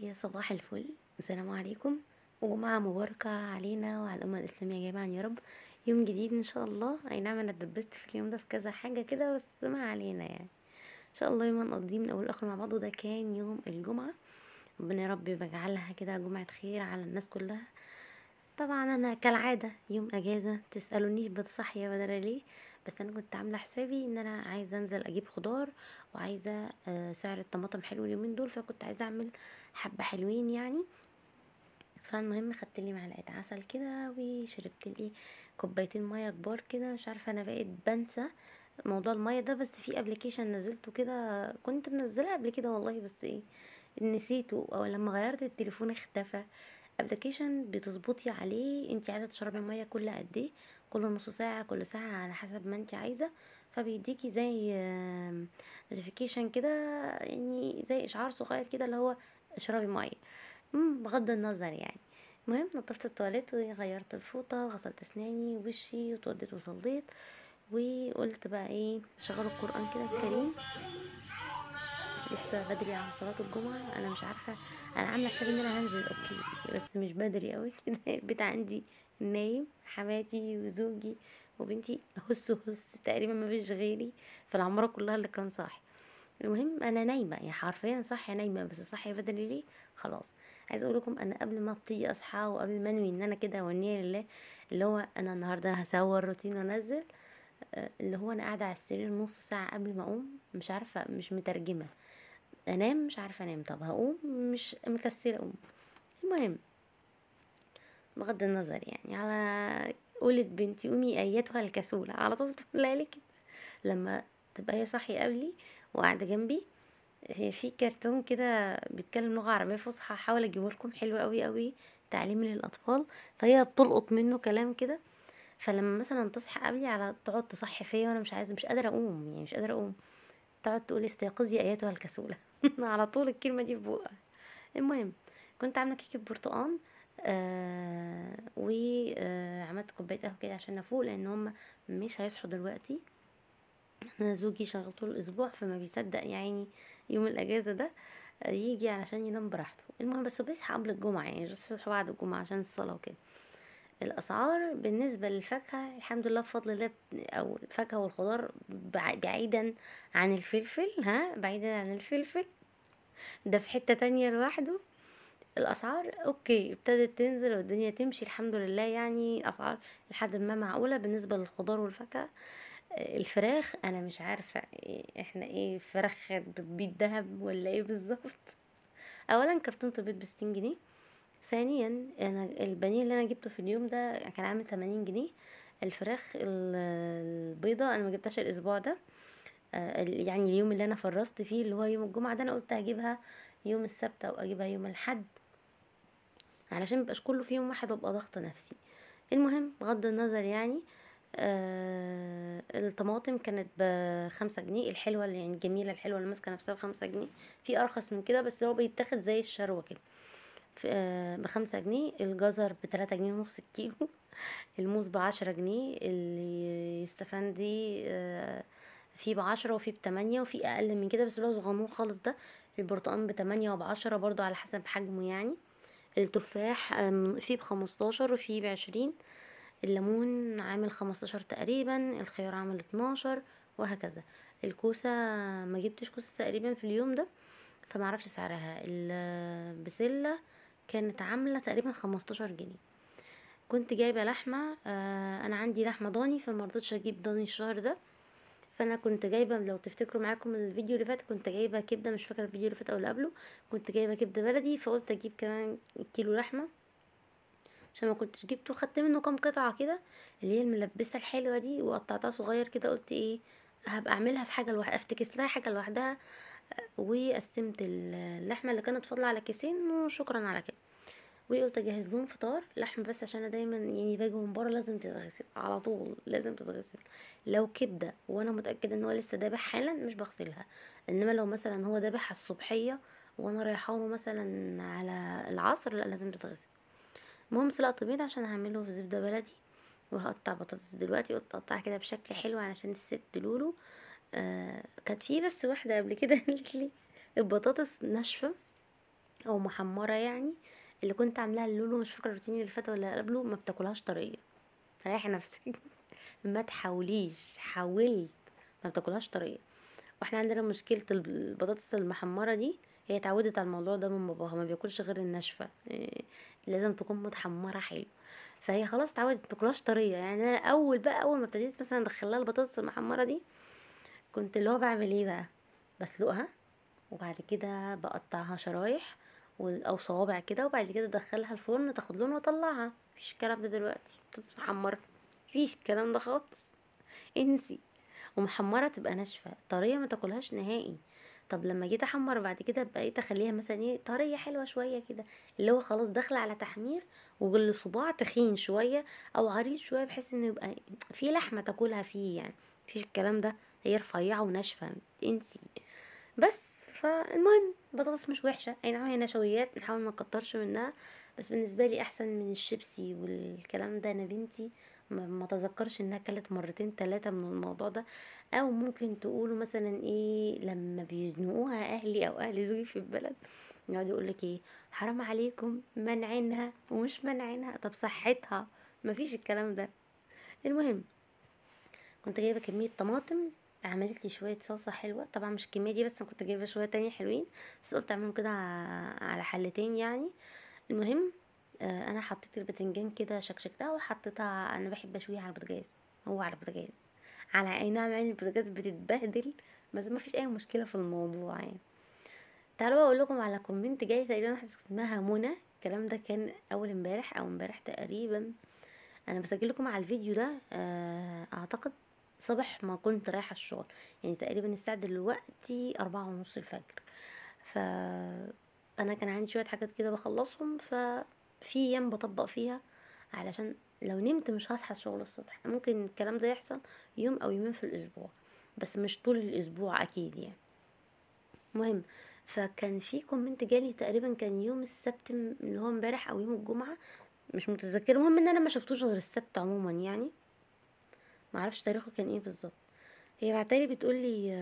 يا صباح الفل السلام عليكم وجمعة مباركة علينا وعلى الأمة الإسلامية جميعا يا رب يوم جديد إن شاء الله أي نعم أنا اتدبست في اليوم ده في كذا حاجة كده بس ما علينا يعني إن شاء الله يوم هنقضيه من أول لآخر مع بعض وده كان يوم الجمعة ربنا يا رب يجعلها كده جمعة خير على الناس كلها طبعا أنا كالعادة يوم أجازة تسألونيش بتصحي يا بدر ليه بس انا كنت عامله حسابي ان انا عايزه انزل اجيب خضار وعايزه آه، سعر الطماطم حلو اليومين دول فكنت عايزه اعمل حبه حلوين يعني فالمهم خدت لي معلقه عسل كده وشربت لي كوبايتين ميه كبار كده مش عارفه انا بقيت بنسى موضوع الميه ده بس في ابلكيشن نزلته كده كنت منزلها قبل كده والله بس ايه نسيته او لما غيرت التليفون اختفى ابلكيشن بتظبطي عليه انت عايزه تشربي ميه كل قد ايه كل نص ساعة كل ساعة على حسب ما انت عايزة فبيديكي زي نوتيفيكيشن كده يعني زي اشعار صغير كده اللي هو اشربي مية بغض النظر يعني المهم نظفت التواليت وغيرت الفوطة وغسلت اسناني ووشي وتوديت وصليت وقلت بقى ايه شغل القرآن كده الكريم لسه بدري على صلاة الجمعة أنا مش عارفة أنا عاملة حسابي إن أنا هنزل أوكي بس مش بدري أوي كده البيت عندي نايم حماتي وزوجي وبنتي هس هس تقريبا ما فيش غيري في العماره كلها اللي كان صاحي المهم انا نايمه يعني حرفيا صاحيه نايمه بس صاحيه بدري ليه خلاص عايزه اقول لكم انا قبل ما ابتدي اصحى وقبل ما انوي ان انا كده وانيا لله اللي هو انا النهارده هصور روتين وانزل آه، اللي هو انا قاعده على السرير نص ساعه قبل ما اقوم مش عارفه مش مترجمه انام مش عارفه انام طب هقوم مش مكسله اقوم المهم بغض النظر يعني على قولت بنتي قومي ايتها الكسولة على طول تقول لي كده لما تبقى هي صاحية قبلي وقاعدة جنبي في كرتون كده بيتكلم لغة عربية فصحى حاول اجيبه لكم حلو قوي قوي تعليمي للاطفال فهي بتلقط منه كلام كده فلما مثلا تصحى قبلي على تقعد تصحي فيا وانا مش عايزه مش قادره اقوم يعني مش قادره اقوم تقعد تقول استيقظي ايتها الكسوله على طول الكلمه دي في بوقها المهم كنت عامله كيكه برتقال آه وعملت آه، كوبايه قهوه كده عشان افوق لان هم مش هيصحوا دلوقتي انا زوجي شغال طول الاسبوع فما بيصدق يعني يوم الاجازه ده يجي علشان ينام براحته المهم بس بيصحى قبل الجمعه يعني الصبح بعد الجمعه عشان الصلاه وكده الاسعار بالنسبه للفاكهه الحمد لله بفضل الله او الفاكهه والخضار بعيدا عن الفلفل ها بعيدا عن الفلفل ده في حته تانية لوحده الاسعار اوكي ابتدت تنزل والدنيا تمشي الحمد لله يعني اسعار لحد ما معقوله بالنسبه للخضار والفاكهه آه، الفراخ انا مش عارفه إيه، احنا ايه فراخ بتبيض دهب ولا ايه بالظبط اولا كرتونه البيض بستين جنيه ثانيا انا البانيه اللي انا جبته في اليوم ده كان عامل 80 جنيه الفراخ البيضه انا ما جبتهاش الاسبوع ده آه، يعني اليوم اللي انا فرست فيه اللي هو يوم الجمعه ده انا قلت هجيبها يوم السبت او اجيبها يوم الحد علشان ميبقاش كله فيهم واحد وابقى ضغط نفسي المهم بغض النظر يعني آه الطماطم كانت بخمسة جنيه الحلوة اللي يعني الجميلة الحلوة اللي ماسكة نفسها بخمسة جنيه في أرخص من كده بس هو بيتاخد زي الشروة كده آه بخمسة جنيه الجزر بتلاتة جنيه ونص الكيلو الموز بعشرة جنيه دي آه في بعشرة وفي بتمانية وفي أقل من كده بس اللي هو صغنون خالص ده البرتقان بتمانية وبعشرة برضو على حسب حجمه يعني التفاح فيه بخمستاشر وفيه بعشرين الليمون عامل خمستاشر تقريبا الخيار عامل اتناشر وهكذا الكوسة ما جبتش كوسة تقريبا في اليوم ده فمعرفش سعرها البسلة كانت عاملة تقريبا خمستاشر جنيه كنت جايبة لحمة آه، انا عندي لحمة ضاني فمرضتش اجيب ضاني الشهر ده فانا كنت جايبه لو تفتكروا معاكم الفيديو اللي فات كنت جايبه كبده مش فاكره الفيديو اللي فات او اللي قبله كنت جايبه كبده بلدي فقلت اجيب كمان كيلو لحمه عشان ما كنتش جبته خدت منه كام قطعه كده اللي هي الملبسه الحلوه دي وقطعتها صغير كده قلت ايه هبقى اعملها في حاجه لوحدها افتكس لها حاجه لوحدها وقسمت اللحمه اللي كانت فاضله على كيسين وشكرا على كده وقلت اجهز لهم فطار لحم بس عشان انا دايما يعني باجي من بره لازم تتغسل على طول لازم تتغسل لو كبده وانا متاكده ان هو لسه دابح حالا مش بغسلها انما لو مثلا هو دابح الصبحيه وانا رايحه له مثلا على العصر لا لازم تتغسل المهم سلقت بيض عشان هعمله في زبده بلدي وهقطع بطاطس دلوقتي قلت اقطعها كده بشكل حلو علشان الست لولو آه كانت في بس واحده قبل كده قالت لي البطاطس ناشفه او محمره يعني آه اللي كنت عاملاها لولو مش فاكره الروتين اللي فات ولا اللي قبله ما بتاكلهاش طريه ريحي نفسك ما تحاوليش حاولت ما بتاكلهاش طريه واحنا عندنا مشكله البطاطس المحمره دي هي اتعودت على الموضوع ده من باباها ما بياكلش غير الناشفه إيه لازم تكون متحمره حلو فهي خلاص اتعودت تاكلهاش طريه يعني انا اول بقى اول ما ابتديت مثلا ادخلها البطاطس المحمره دي كنت اللي هو بعمل ايه بقى بسلقها وبعد كده بقطعها شرايح او صوابع كده وبعد كده ادخلها الفرن تاخد لون واطلعها مفيش الكلام ده دلوقتي بطاطس محمره مفيش الكلام ده خالص انسي ومحمره تبقى ناشفه طريه ما تاكلهاش نهائي طب لما جيت احمر بعد كده بقيت اخليها مثلا ايه طريه حلوه شويه كده اللي هو خلاص داخله على تحمير والصباع تخين شويه او عريض شويه بحيث انه يبقى في لحمه تاكلها فيه يعني مفيش الكلام ده هي رفيعه وناشفه انسي بس فالمهم بطاطس مش وحشه اي نعم هي نشويات نحاول ما نكترش منها بس بالنسبه لي احسن من الشيبسي والكلام ده انا بنتي ما تذكرش انها كلت مرتين ثلاثة من الموضوع ده او ممكن تقولوا مثلا ايه لما بيزنقوها اهلي او اهل زوجي في البلد يقعد يقول لك ايه حرام عليكم منعينها ومش منعينها طب صحتها مفيش الكلام ده المهم كنت جايبه كميه طماطم عملت لي شويه صلصه حلوه طبعا مش الكميه دي بس انا كنت جايبه شويه تانية حلوين بس قلت اعملهم كده على حلتين يعني المهم آه، انا حطيت البتنجان كده شكشكتها وحطيتها انا بحب اشويها على البوتاجاز هو على البوتاجاز على اي نعم يعني البوتاجاز بتتبهدل بس ما فيش اي مشكله في الموضوع يعني تعالوا اقول لكم على كومنت جاي تقريبا واحده اسمها منى الكلام ده كان اول امبارح او امبارح تقريبا انا بسجل لكم على الفيديو ده آه، اعتقد صبح ما كنت رايحة الشغل يعني تقريبا الساعة دلوقتي أربعة ونص الفجر ف أنا كان عندي شوية حاجات كده بخلصهم ففي أيام بطبق فيها علشان لو نمت مش هصحى الشغل الصبح يعني ممكن الكلام ده يحصل يوم أو يومين في الأسبوع بس مش طول الأسبوع أكيد يعني مهم فكان في كومنت جالي تقريبا كان يوم السبت اللي هو امبارح او يوم الجمعه مش متذكره المهم ان انا ما شفتوش غير السبت عموما يعني معرفش تاريخه كان ايه بالظبط هي بعتالي بتقولي لي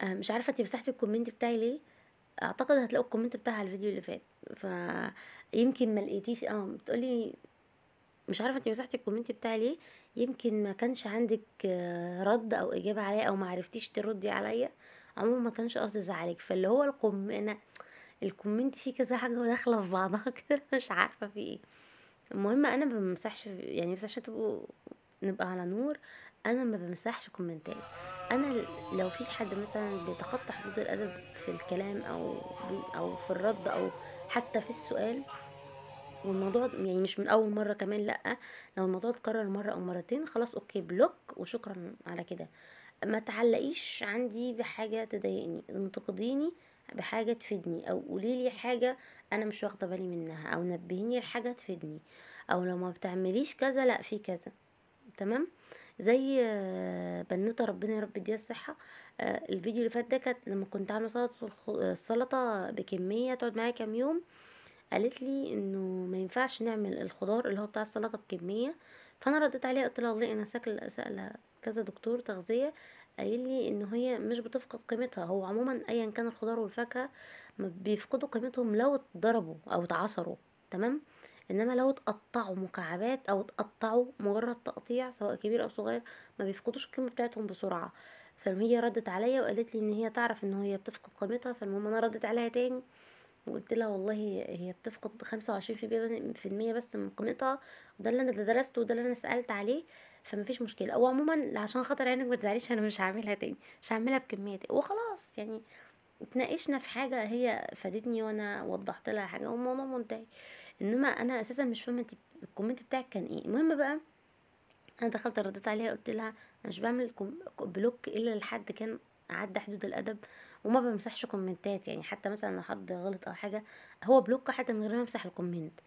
آه، مش عارفه انت مسحتي الكومنت بتاعي ليه اعتقد هتلاقوا الكومنت بتاعها على الفيديو اللي فات فيمكن ما لقيتيش اه بتقولي مش عارفه انت مسحتي الكومنت بتاعي ليه يمكن ما كانش عندك آه، رد او اجابه عليا او ما عرفتيش تردي عليا عموما ما كانش قصدي ازعلك فاللي هو القم انا الكومنت فيه كذا حاجه داخله في بعضها كده مش عارفه في ايه المهم انا بمسحش يعني بس عشان تبقوا نبقى على نور انا ما بمسحش كومنتات انا لو في حد مثلا بيتخطى حدود الادب في الكلام او او في الرد او حتى في السؤال والموضوع يعني مش من اول مره كمان لا لو الموضوع اتكرر مره او مرتين خلاص اوكي بلوك وشكرا على كده ما تعلقيش عندي بحاجه تضايقني انتقديني بحاجة تفيدني او قوليلي حاجة انا مش واخدة بالي منها او نبهيني لحاجة تفيدني او لو ما بتعمليش كذا لا في كذا تمام زي آه، بنوتة ربنا يا رب يديها الصحة آه، الفيديو اللي فات ده كانت لما كنت عاملة سلطة السلطة بكمية تقعد معايا كام يوم قالت لي انه ما ينفعش نعمل الخضار اللي هو بتاع السلطه بكميه فانا رديت عليها قلت لها والله انا ساكله كذا دكتور تغذيه قايل لي ان هي مش بتفقد قيمتها هو عموما ايا كان الخضار والفاكهه بيفقدوا قيمتهم لو اتضربوا او اتعصروا تمام انما لو اتقطعوا مكعبات او اتقطعوا مجرد تقطيع سواء كبير او صغير ما بيفقدوش القيمه بتاعتهم بسرعه فهي ردت عليا وقالت لي ان هي تعرف ان هي بتفقد قيمتها فالمهم انا ردت عليها تاني وقلت لها والله هي بتفقد خمسة وعشرين في المية بس من قيمتها وده اللي انا درسته وده اللي انا سألت عليه فمفيش مشكله او عموما عشان خاطر عينك يعني ما تزعليش انا مش هعملها تاني مش هعملها بكميه تاني وخلاص يعني اتناقشنا في حاجه هي فادتني وانا وضحت لها حاجه والموضوع منتهي انما انا اساسا مش فاهمه انت الكومنت بتاعك كان ايه المهم بقى انا دخلت رديت عليها قلت لها انا مش بعمل بلوك الا لحد كان عدى حدود الادب وما بمسحش كومنتات يعني حتى مثلا لو حد غلط او حاجه هو بلوك حتى من غير ما امسح الكومنت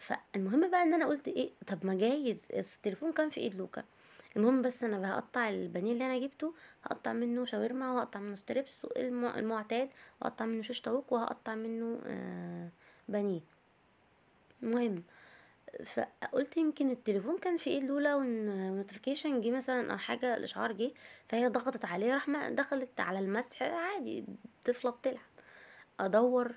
فالمهم بقى ان انا قلت ايه طب ما جايز التليفون كان في ايد لوكا المهم بس انا هقطع البانيه اللي انا جبته هقطع منه شاورما وهقطع منه ستريبس المعتاد وهقطع منه شيش طاووق وهقطع منه آه بانيه المهم فقلت يمكن التليفون كان في ايد لولا والنوتيفيكيشن جه مثلا او حاجه الاشعار جه فهي ضغطت عليه راح دخلت على المسح عادي طفله بتلعب ادور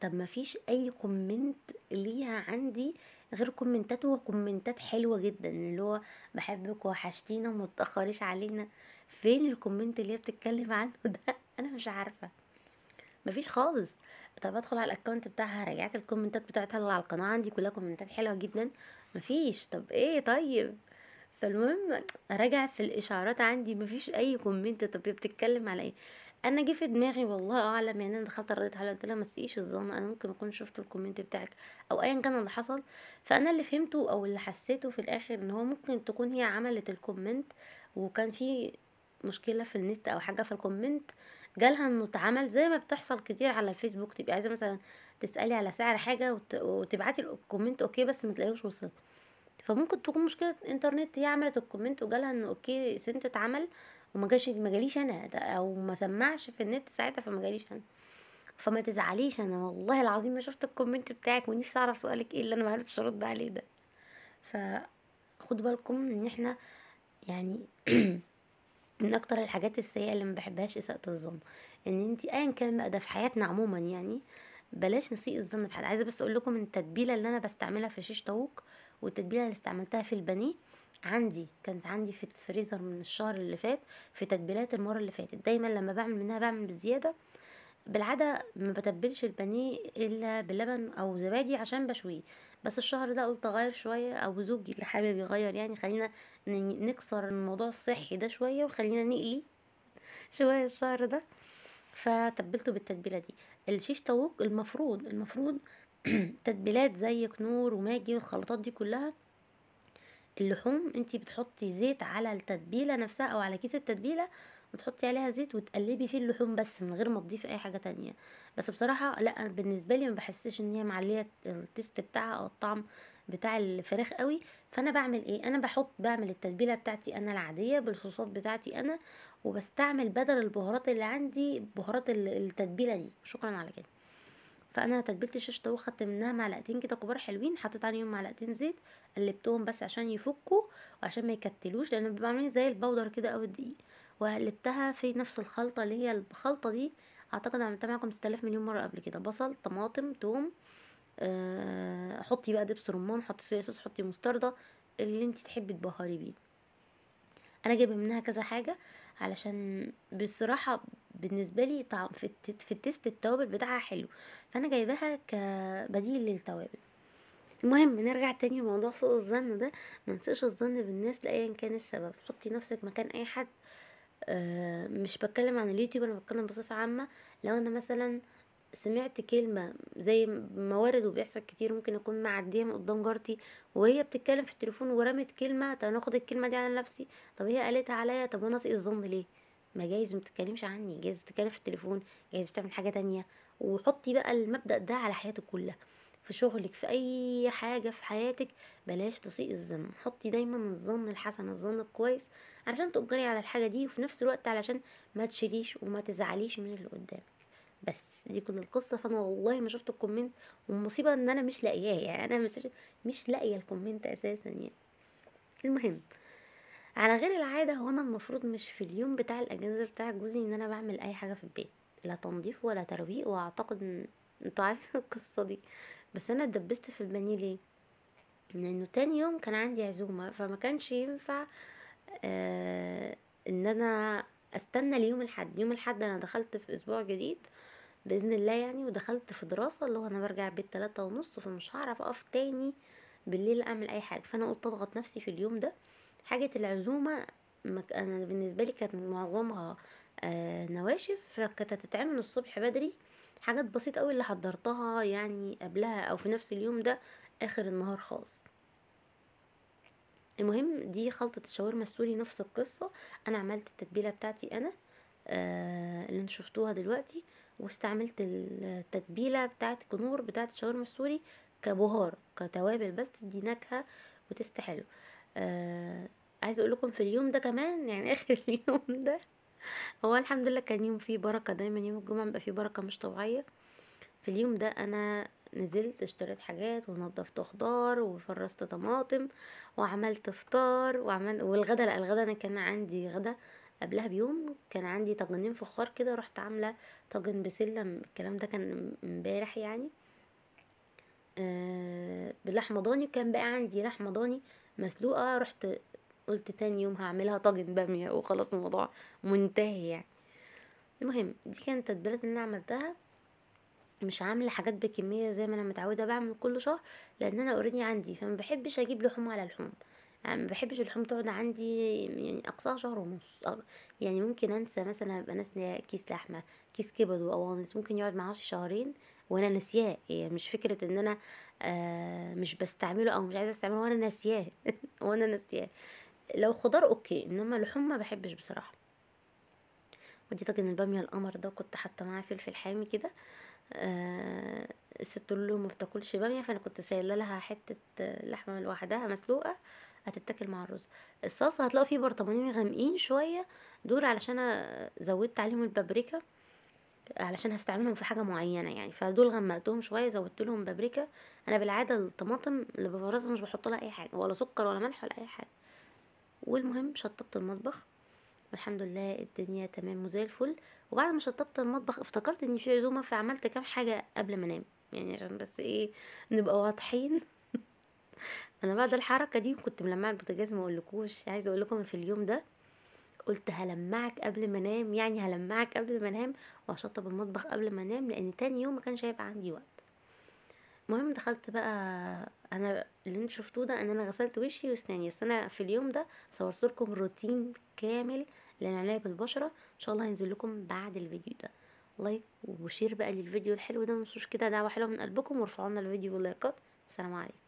طب ما فيش اي كومنت ليها عندي غير كومنتات وكومنتات حلوه جدا اللي هو بحبك وحشتينا وما تاخريش علينا فين الكومنت اللي هي بتتكلم عنه ده انا مش عارفه مفيش خالص طب ادخل على الاكونت بتاعها راجعت الكومنتات بتاعتها اللي على القناه عندي كلها كومنتات حلوه جدا مفيش طب ايه طيب فالمهم راجع في الاشعارات عندي مفيش اي كومنت طب بتتكلم على ايه انا جه في دماغي والله اعلم يعني انا دخلت رديت على قلت لها ما تسقيش الظن انا ممكن اكون شفت الكومنت بتاعك او ايا كان اللي حصل فانا اللي فهمته او اللي حسيته في الاخر ان هو ممكن تكون هي عملت الكومنت وكان في مشكله في النت او حاجه في الكومنت جالها انه اتعمل زي ما بتحصل كتير على الفيسبوك تبقي عايزه مثلا تسالي على سعر حاجه وتبعتي الكومنت اوكي بس ما تلاقيهوش وصل فممكن تكون مشكله انترنت هي عملت الكومنت وجالها انه اوكي سنت اتعمل وما جاش ما جاليش انا او ما سمعش في النت ساعتها فما جاليش انا فما تزعليش انا والله العظيم ما شفت الكومنت بتاعك ونفسي اعرف سؤالك ايه اللي انا ما عرفتش ارد عليه ده خدوا بالكم ان احنا يعني من اكتر الحاجات السيئه اللي ما بحبهاش اساءه الظن ان انت ايا كان بقى ده في حياتنا عموما يعني بلاش نسيء الظن حد عايزه بس اقول لكم ان التتبيله اللي انا بستعملها في شيش طاووق والتتبيله اللي استعملتها في البانيه عندي كانت عندي في الفريزر من الشهر اللي فات في تتبيلات المره اللي فاتت دايما لما بعمل منها بعمل بزياده بالعاده ما بتبلش البانيه الا بلبن او زبادي عشان بشويه بس الشهر ده قلت اغير شويه او زوجي اللي حابب يغير يعني خلينا نكسر الموضوع الصحي ده شويه وخلينا نقلي شويه الشهر ده فتبلته بالتتبيله دي الشيش طاووق المفروض المفروض تتبيلات زي كنور وماجي والخلطات دي كلها اللحوم انتي بتحطي زيت على التتبيله نفسها او على كيس التتبيله وتحطي عليها زيت وتقلبي فيه اللحوم بس من غير ما تضيفي اي حاجه تانية بس بصراحه لا بالنسبه لي ما بحسش ان هي معليه التيست بتاعها او الطعم بتاع الفراخ قوي فانا بعمل ايه انا بحط بعمل التتبيله بتاعتي انا العاديه بالصوصات بتاعتي انا وبستعمل بدل البهارات اللي عندي بهارات التتبيله دي شكرا على كده فانا تتبيله الشيش طاووق منها معلقتين كده كبار حلوين حطيت عليهم معلقتين زيت قلبتهم بس عشان يفكوا وعشان ما يكتلوش لان بيبقى عاملين زي البودر كده او الدقيق وقلبتها في نفس الخلطه اللي هي الخلطه دي اعتقد عملتها معاكم 6000 مليون مره قبل كده بصل طماطم توم أه حطي بقى دبس رمان حطي صويا صوص حطي مستردة اللي انت تحبي تبهري بيه انا جايبه منها كذا حاجه علشان بصراحة بالنسبة لي طعم في, التست التوابل بتاعها حلو فانا جايباها كبديل للتوابل المهم نرجع تاني لموضوع سوء الظن ده منسقش الظن بالناس لأيا كان السبب تحطي نفسك مكان اي حد آه، مش بتكلم عن اليوتيوب انا بتكلم بصفة عامة لو انا مثلا سمعت كلمة زي ما وبيحصل كتير ممكن أكون معدية من قدام جارتي وهي بتتكلم في التليفون ورمت كلمة طب أنا أخد الكلمة دي على نفسي طب هي قالتها عليا طب وأنا اسقي الظن ليه ما جايز ما بتتكلمش عني جايز بتتكلم في التليفون جايز بتعمل حاجة تانية وحطي بقى المبدأ ده على حياتك كلها في شغلك في اي حاجه في حياتك بلاش تسيء الظن حطي دايما الظن الحسن الظن الكويس علشان تؤجري على الحاجه دي وفي نفس الوقت علشان ما تشيليش وما تزعليش من اللي قدامك بس دي كل القصه فانا والله ما شفت الكومنت والمصيبه ان انا مش لاقياه يعني انا مش مش لاقيه الكومنت اساسا يعني المهم على غير العاده هو انا المفروض مش في اليوم بتاع الاجازه بتاع جوزي ان انا بعمل اي حاجه في البيت لا تنظيف ولا ترويق واعتقد ان انتوا عارفين القصه دي بس انا اتدبست في البانيه ليه لانه تاني يوم كان عندي عزومه فما كانش ينفع آه ان انا استنى ليوم الحد يوم الحد انا دخلت في اسبوع جديد باذن الله يعني ودخلت في دراسه اللي هو انا برجع البيت تلاتة ونص فمش هعرف اقف تاني بالليل اعمل اي حاجه فانا قلت اضغط نفسي في اليوم ده حاجه العزومه انا بالنسبه لي كانت معظمها آه، نواشف فكانت هتتعمل الصبح بدري حاجات بسيطه قوي اللي حضرتها يعني قبلها او في نفس اليوم ده اخر النهار خالص المهم دي خلطة الشاورما السوري نفس القصة انا عملت التتبيلة بتاعتي انا آه اللي انتوا شفتوها دلوقتي واستعملت التتبيله بتاعه كنور بتاعه الشاورما السوري كبهار كتوابل بس تدي نكهه وتستحلو آه عايزه اقول لكم في اليوم ده كمان يعني اخر اليوم ده هو الحمد لله كان يوم فيه بركه دايما يوم الجمعه بيبقى فيه بركه مش طبيعيه في اليوم ده انا نزلت اشتريت حاجات ونضفت خضار وفرست طماطم وعملت فطار وعملت والغدا لا الغدا انا كان عندي غدا قبلها بيوم كان عندي طاجنين فخار كده رحت عامله طاجن بسلم الكلام ده كان امبارح يعني آه بلحمه ضاني كان بقى عندي لحمه ضاني مسلوقه رحت قلت تاني يوم هعملها طاجن باميه وخلاص الموضوع منتهي يعني المهم دي كانت التتبيلات اللي انا عملتها مش عامله حاجات بكميه زي ما انا متعوده بعمل كل شهر لان انا اوريدي عندي فما بحبش اجيب لحوم على لحوم ما بحبش اللحوم تقعد عندي يعني اقصاها شهر ونص يعني ممكن انسى مثلا ابقى ناسيه كيس لحمه كيس كبد وقوانص ممكن يقعد معاش شهرين وانا ناسياه يعني مش فكره ان انا آه مش بستعمله او مش عايزه استعمله وانا ناسياه وانا ناسياه لو خضار اوكي انما لحوم ما بحبش بصراحه ودي طاجن الباميه القمر ده كنت حاطه معاه فلفل حامي كده آه الست له ما بتاكلش باميه فانا كنت شايله لها حته لحمه لوحدها مسلوقه هتتاكل مع الرز الصلصه هتلاقوا فيه برطمانين غامقين شويه دول علشان زودت عليهم البابريكا علشان هستعملهم في حاجه معينه يعني فدول غمقتهم شويه زودت لهم بابريكا انا بالعاده الطماطم اللي بفرزها مش بحط لها اي حاجه ولا سكر ولا ملح ولا اي حاجه والمهم شطبت المطبخ والحمد لله الدنيا تمام وزي الفل وبعد ما شطبت المطبخ افتكرت ان في عزومه فعملت كام حاجه قبل ما انام يعني عشان بس ايه نبقى واضحين انا بعد الحركه دي كنت ملمعه البوتاجاز ما اقولكوش عايزه اقول لكم في اليوم ده قلت هلمعك قبل ما انام يعني هلمعك قبل ما انام وهشطب المطبخ قبل ما انام لان تاني يوم ما كانش هيبقى عندي وقت المهم دخلت بقى انا اللي انتوا شفتوه ده ان انا غسلت وشي واسناني بس انا في اليوم ده صورت لكم روتين كامل للعنايه بالبشره ان شاء الله هينزل لكم بعد الفيديو ده لايك وشير بقى للفيديو الحلو ده ما كده دعوه حلوه من قلبكم وارفعوا لنا الفيديو باللايكات السلام عليكم